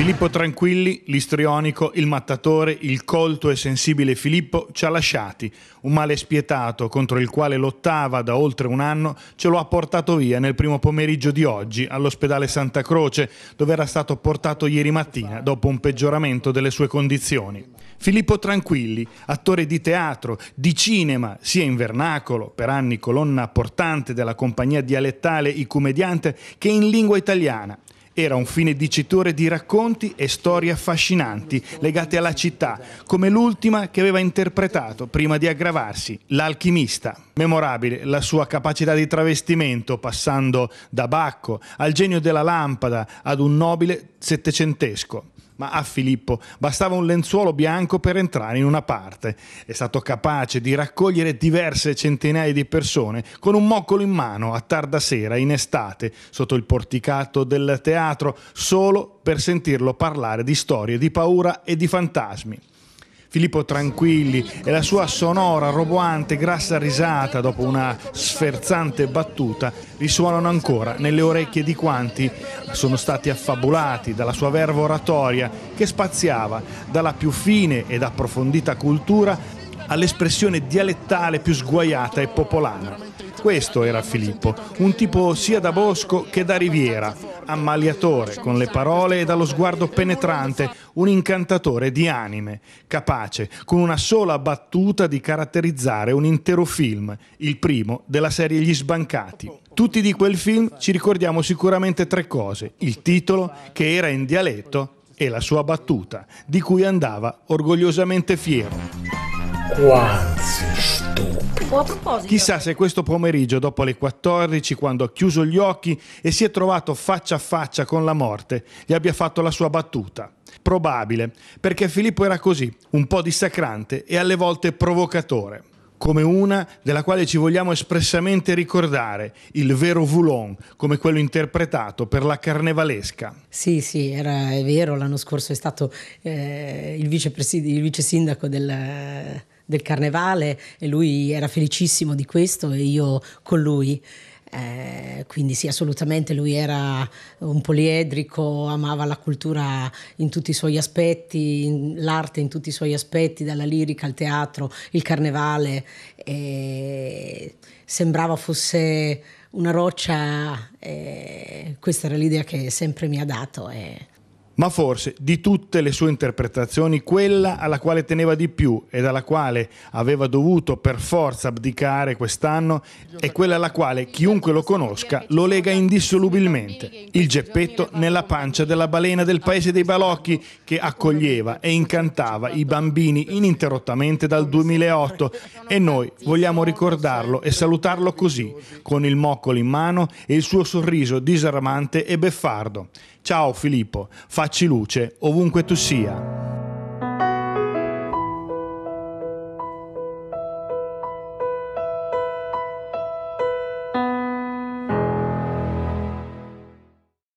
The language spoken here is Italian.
Filippo Tranquilli, l'istrionico, il mattatore, il colto e sensibile Filippo ci ha lasciati. Un male spietato contro il quale lottava da oltre un anno ce lo ha portato via nel primo pomeriggio di oggi all'ospedale Santa Croce, dove era stato portato ieri mattina dopo un peggioramento delle sue condizioni. Filippo Tranquilli, attore di teatro, di cinema, sia in vernacolo, per anni colonna portante della compagnia dialettale I Comediante, che in lingua italiana. Era un fine dicitore di racconti e storie affascinanti legate alla città, come l'ultima che aveva interpretato prima di aggravarsi, L'alchimista. Memorabile la sua capacità di travestimento, passando da Bacco al genio della lampada ad un nobile settecentesco ma a Filippo bastava un lenzuolo bianco per entrare in una parte. È stato capace di raccogliere diverse centinaia di persone con un moccolo in mano a tarda sera in estate sotto il porticato del teatro solo per sentirlo parlare di storie di paura e di fantasmi. Filippo Tranquilli e la sua sonora, roboante, grassa risata dopo una sferzante battuta risuonano ancora nelle orecchie di quanti sono stati affabulati dalla sua verva oratoria che spaziava dalla più fine ed approfondita cultura all'espressione dialettale più sguaiata e popolana. Questo era Filippo, un tipo sia da bosco che da riviera, ammaliatore con le parole e dallo sguardo penetrante, un incantatore di anime, capace con una sola battuta di caratterizzare un intero film, il primo della serie Gli sbancati. Tutti di quel film ci ricordiamo sicuramente tre cose, il titolo che era in dialetto e la sua battuta, di cui andava orgogliosamente fiero. Wow. Oh, a proposito. Chissà se questo pomeriggio, dopo le 14, quando ha chiuso gli occhi e si è trovato faccia a faccia con la morte, gli abbia fatto la sua battuta. Probabile, perché Filippo era così, un po' dissacrante e alle volte provocatore come una della quale ci vogliamo espressamente ricordare, il vero Voulon, come quello interpretato per la carnevalesca. Sì, sì, era, è vero, l'anno scorso è stato eh, il, vice, il, vice sindaco del, del carnevale e lui era felicissimo di questo e io con lui. Eh, quindi sì, assolutamente lui era un poliedrico, amava la cultura in tutti i suoi aspetti, l'arte in tutti i suoi aspetti, dalla lirica al teatro, il carnevale. Eh, sembrava fosse una roccia, eh, questa era l'idea che sempre mi ha dato. Eh ma forse di tutte le sue interpretazioni quella alla quale teneva di più e dalla quale aveva dovuto per forza abdicare quest'anno è quella alla quale chiunque lo conosca lo lega indissolubilmente. Il geppetto nella pancia della balena del paese dei balocchi che accoglieva e incantava i bambini ininterrottamente dal 2008 e noi vogliamo ricordarlo e salutarlo così, con il moccolo in mano e il suo sorriso disarmante e beffardo. Ciao Filippo, facci luce ovunque tu sia.